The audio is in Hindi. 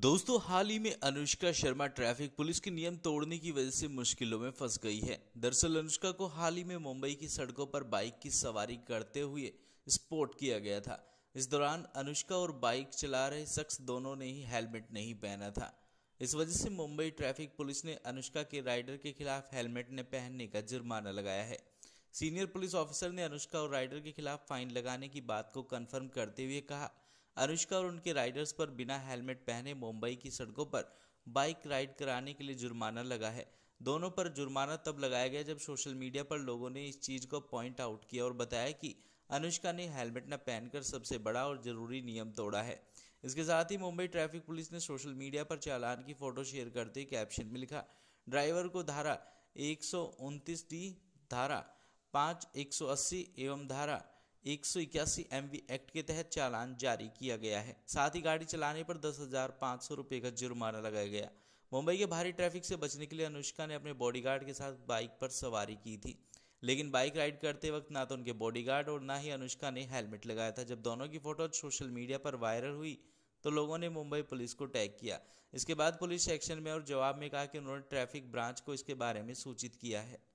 दोस्तों हाल ही में अनुष्का शर्मा ट्रैफिक पुलिस के नियम तोड़ने की वजह से मुश्किलों में फंस गई है दरअसल अनुष्का को हाल ही में मुंबई की सड़कों पर बाइक की सवारी करते हुए स्पोर्ट किया गया था इस दौरान अनुष्का और बाइक चला रहे शख्स दोनों ने ही हेलमेट नहीं पहना था इस वजह से मुंबई ट्रैफिक पुलिस ने अनुष्का के राइडर के खिलाफ हेलमेट न पहनने का जुर्माना लगाया है सीनियर पुलिस ऑफिसर ने अनुष्का और राइडर के खिलाफ फाइन लगाने की बात को कन्फर्म करते हुए कहा अनुष्का और उनके राइडर्स पर बिना हेलमेट पहने मुंबई की सड़कों पर बाइक राइड कराने के लिए जुर्माना लगा है दोनों पर जुर्माना तब लगाया गया जब सोशल मीडिया पर लोगों ने इस चीज़ को पॉइंट आउट किया और बताया कि अनुष्का ने हेलमेट न पहनकर सबसे बड़ा और ज़रूरी नियम तोड़ा है इसके साथ ही मुंबई ट्रैफिक पुलिस ने सोशल मीडिया पर चालान की फ़ोटो शेयर करते कैप्शन में लिखा ड्राइवर को धारा एक डी धारा पाँच एक एवं धारा एक सौ इक्यासी एम वी एक्ट के तहत चालान जारी किया गया है साथ ही गाड़ी चलाने पर दस हजार पाँच सौ रुपये का जुर्माना लगाया गया मुंबई के भारी ट्रैफिक से बचने के लिए अनुष्का ने अपने बॉडीगार्ड के साथ बाइक पर सवारी की थी लेकिन बाइक राइड करते वक्त ना तो उनके बॉडीगार्ड और ना ही अनुष्का ने हेलमेट लगाया था जब दोनों की फोटो सोशल मीडिया पर वायरल हुई तो लोगों ने मुंबई पुलिस को टैग किया इसके बाद पुलिस सेक्शन में और जवाब में कहा कि उन्होंने ट्रैफिक ब्रांच को इसके बारे में सूचित किया है